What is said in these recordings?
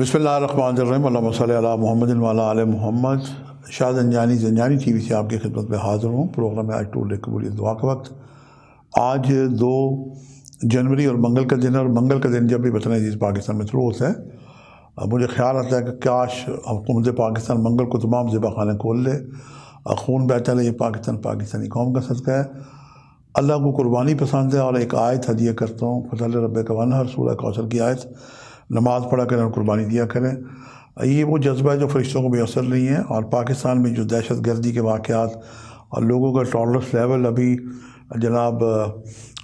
बसमिल्ल महमद आल Mohammad Shah Janjani Janjani T V से आपकी खिदमत में हाज़िर हूँ प्रोग्राम में आज टूर कबूल दुआ का वक्त आज दो जनवरी और मंगल का दिन है और मंगल का दिन जब भी वतन जिस पाकिस्तान में शुरू होता है मुझे ख्याल आता है कि काश हुकूमत पाकिस्तान मंगल को तमाम जबा खाना खोल ले खून बहता है ये पाकिस्तान पाकिस्तानी कौम का सदका है अल्लाह को कुर्बानी पसंद है और एक आयत हदिया करता हूँ फजल रब कवाना हर सूरह कौशल की आयत नमाज़ पढ़ा करें और कुर्बानी दिया करें ये वो जज्बा है जो फरिश्तों को मैसर नहीं है और पाकिस्तान में जो दहशत गर्दी के वाक़ और लोगों का टॉलरेंस लेवल अभी जनाब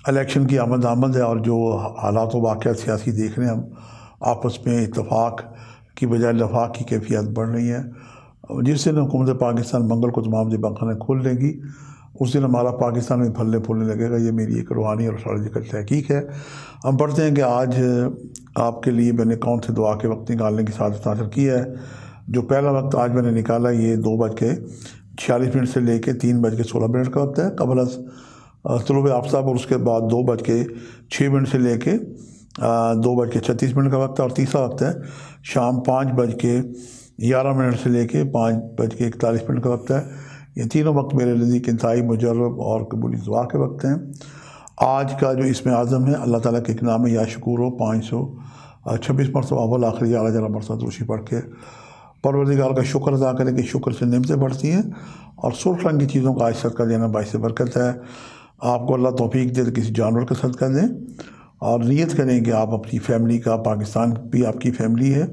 इलेक्शन की आमद आमद है और जो हालात व वाक़ सियासी देख रहे हैं हम आपस में इतफाक़ की बजाय लफाक की कैफियत बढ़ रही है जिससे हुकूमत पाकिस्तान मंगल को तमाम जबाखाना खोल देंगी उस दिन हमारा पाकिस्तान में फलने फूलने लगेगा ये मेरी एक रूहानी और सार्वजिकल तहकीक है हम पढ़ते हैं कि आज आपके लिए मैंने कौन से दुआ के वक्त निकालने की साथ हासिल किया है जो पहला वक्त आज मैंने निकाला ये दो बज के छियालीस मिनट से लेके तीन बज के सोलह मिनट का वक्त है कबल तलब आफ्ताब और उसके बाद दो बज के छः मिनट से लेके दो बज के छत्तीस मिनट का वक्त है और तीसरा वक्त है शाम पाँच बज के ग्यारह मिनट से लेके पाँच बज के इकतालीस मिनट का वक्त है ये तीनों वक्त मेरे नज़दीक इंतहाई मजरब और कबूली दुआ के वक्त हैं आज का जो इसमें आज़म है अल्लाह ताला के इकनाम या शकुर हो पाँच सौ छब्बीस मरतब अवल आखिरी आला जरा मरसा दोषी पढ़ के परवरदिगार का शुक्र अदा करें कि शुक्र से नमतें बढ़ती हैं और सुरख रंग की चीज़ों का आज सदका देना बायस बरकत है आपको अल्लाह तोफ़ी दे किसी जानवर का सदका दें और नीयत करें कि आप अपनी फैमिली का पाकिस्तान भी आपकी फैमिली है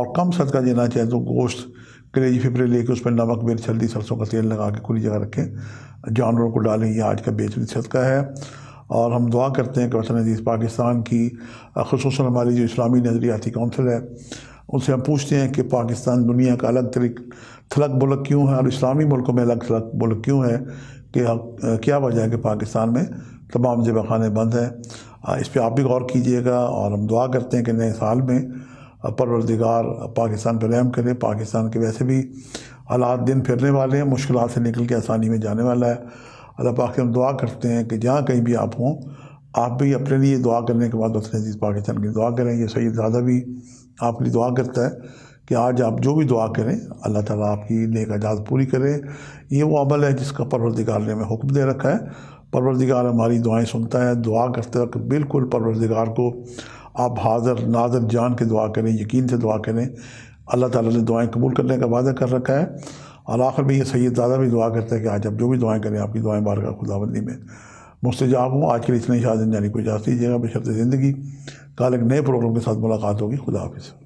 और कम सदका देना चाहें तो गोश्त कलेजी फिपरे लेके उस पर नमक मिर्च हल्दी सरसों का तेल लगा के खुली जगह रखें जानवरों को डालें यह आज का बेहतरीन सदका है और हम दुआ करते हैं कि वसन अजीज़ पाकिस्तान की खसूस हमारी जो इस्लामी नज़रियाती कौंसिल है उनसे हम पूछते हैं कि पाकिस्तान दुनिया का अलग तरीक थलक बुलक क्यों है और इस्लामी मुल्कों में अलग थलक बुलक क्यों है कि क्या वजह है कि पाकिस्तान में तमाम जबाखाने बंद हैं इस पर आप भी गौर कीजिएगा और हम दुआ करते हैं कि नए साल में परवरदिगार पाकिस्तान पर रहम करें पाकिस्तान के वैसे भी हालात दिन फिरने वाले हैं मुश्किल से निकल के आसानी में जाने वाला है अल्लाह पाक हम दुआ करते हैं कि जहाँ कहीं भी आप हों आप भी अपने लिए दुआ करने के बाद वतन अजीज़ पाकिस्तान की दुआ करें यह सही दादा भी आपके लिए दुआ करता है कि आज आप जो भी दुआ करें अल्लाह ताला आपकी नेक आजाद पूरी करें ये वो अमल है जिसका परवरदिगार ने हमें हुक्म दे रखा है परवरदिगार हमारी दुआएं सुनता है दुआ करते वक्त बिल्कुल परवरदिगार को आप हाज़र नाजर जान के दुआ करें यकीन से दुआ करें अल्लाह ताला ने दुआएं कबूल करने का वादा कर रखा है और आखिर में ये सैद दादा भी दुआ करता है कि आज आप जो भी दुआएं करें आपकी दुआएं का खुदाबंदी में मुस्तजाब हूँ आज के लिए इतना ही शादी जाने को इजाज़त दीजिएगा बेशरत ज़िंदगी कल एक नए प्रोग्राम के साथ मुलाकात होगी खुदाफिज़